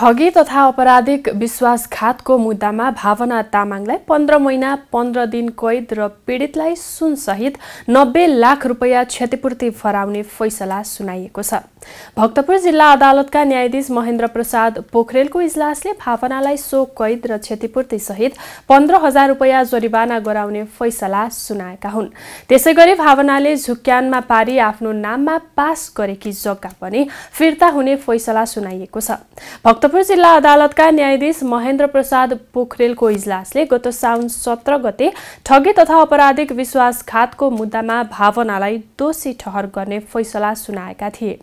ठगी तथा अपराधिक विश्वासघातको मुद्दामा भावना तामाङलाई पन्ध्र महिना पन्ध्र दिन कैद र पीडितलाई सुनसहित नब्बे लाख रुपियाँ क्षतिपूर्ति फराउने फैसला सुनाइएको छ भक्तपुर जिल्ला अदालतका न्यायाधीश महेन्द्र प्रसाद पोखरेलको इजलासले भावनालाई सो कैद र क्षतिपूर्ति सहित पन्ध्र हजार रुपियाँ जरिवाना गराउने फैसला सुनाएका हुन् त्यसै गरी भावनाले झुक्यानमा पारी आफ्नो नाममा पास गरेकी जग्गा पनि फिर्ता हुने फैसला सुनाइएको छ भक्तपुर जिल्ला अदालतका न्यायाधीश महेन्द्र प्रसाद पोखरेलको इजलासले गत साउन सत्र गते ठगी तथा अपराधिक विश्वासघातको मुद्दामा भावनालाई दोषी ठहर गर्ने फैसला सुनाएका थिए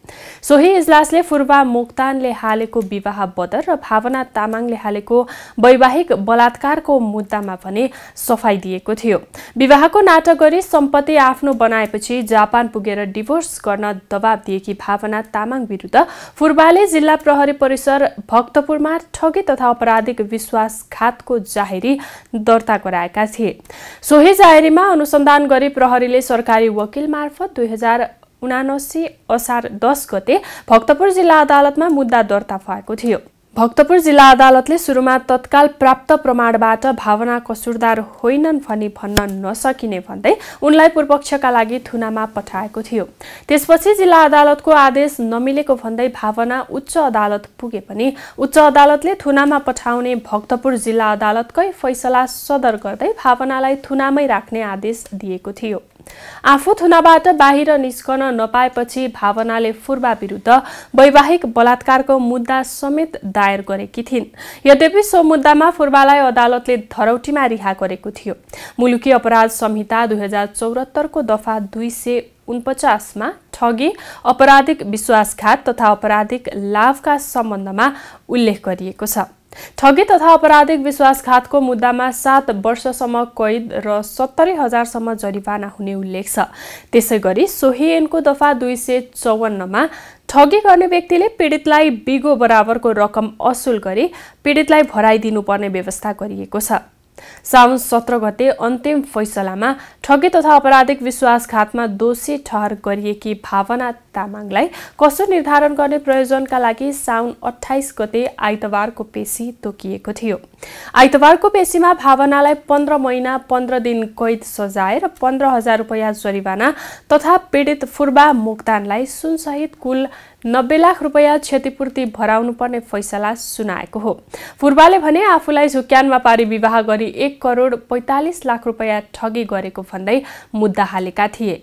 सोही इजलासले फुर्बा मोक्तानले हालेको विवाह बदर र भावना तामाङले हालेको वैवाहिक बलात्कारको मुद्दामा पनि सफाई दिएको थियो विवाहको नाटक गरी सम्पत्ति आफ्नो बनाएपछि जापान पुगेर डिभोर्स गर्न दबाब दिएकी भावना तामाङ विरुद्ध फुर्बाले जिल्ला प्रहरी परिसर भक्तपुरमा ठगी तथा अपराधिक विश्वासघातको जाहेरी दर्ता गराएका थिए सोही जाहेरीमा अनुसन्धान गरी प्रहरीले सरकारी वकिल मार्फत दुई हजार उनासी असार दस गते भक्तपुर जिल्ला अदालतमा मुद्दा दर्ता भएको थियो भक्तपुर जिल्ला अदालतले सुरुमा तत्काल प्राप्त प्रमाणबाट भावना कसुरदार होइनन् भनी भन्न नसकिने भन्दै उनलाई पूर्वपक्षका लागि थुनामा पठाएको थियो त्यसपछि जिल्ला अदालतको आदेश नमिलेको भन्दै भावना उच्च अदालत पुगे पनि उच्च अदालतले थुनामा पठाउने भक्तपुर जिल्ला अदालतकै फैसला सदर गर्दै भावनालाई थुनामै राख्ने आदेश दिएको थियो आफू थुनाबाट बाहिर निस्कन नपाएपछि भावनाले फुर्बा विरुद्ध वैवाहिक बलात्कारको मुद्दा समेत दायर गरेकी थिइन् यद्यपि सो मुद्दामा फुर्बालाई अदालतले धरौटीमा रिहा गरेको थियो मुलुकी अपराध संहिता दुई हजार चौरात्तरको दफा दुई सय उनपचासमा ठगी अपराधिक विश्वासघात तथा अपराधिक लाभका सम्बन्धमा उल्लेख गरिएको छ ठगी तथा अपराधिक विश्वासघातको मुद्दामा सात वर्षसम्म कैद र सत्तरी हजारसम्म जरिवाना हुने उल्लेख छ त्यसै गरी सोही ऐनको दफा दुई सय चौवन्नमा ठगी गर्ने व्यक्तिले पीडितलाई बिगो बराबरको रकम असुल गरी पीडितलाई भराइदिनुपर्ने व्यवस्था गरिएको छ साउन सत्र गते अन्तिम फैसलामा ठगी तथा अपराधिक विश्वासघातमा दोषी ठहर गरिएकी भावना तामाङलाई कसो निर्धारण गर्ने प्रयोजनका लागि साउन अठाइस गते आइतबारको पेशी तोकिएको थियो आइतबारको पेशीमा भावनालाई पन्ध्र महिना पन्ध्र दिन कैद सजाय र पन्ध्र हजार रुपियाँ जरिवाना तथा पीडित फुर्बा मोक्तानलाई सुनसहित कुल नब्बे लाख रुपियाँ क्षतिपूर्ति भराउनुपर्ने फैसला सुनाएको हो फुर्बाले भने आफूलाई झुक्यानमा पारी विवाह गरी गरी एक करोड पैँतालिस लाख रुपियाँ ठगी गरेको भन्दै मुद्दा हालेका थिए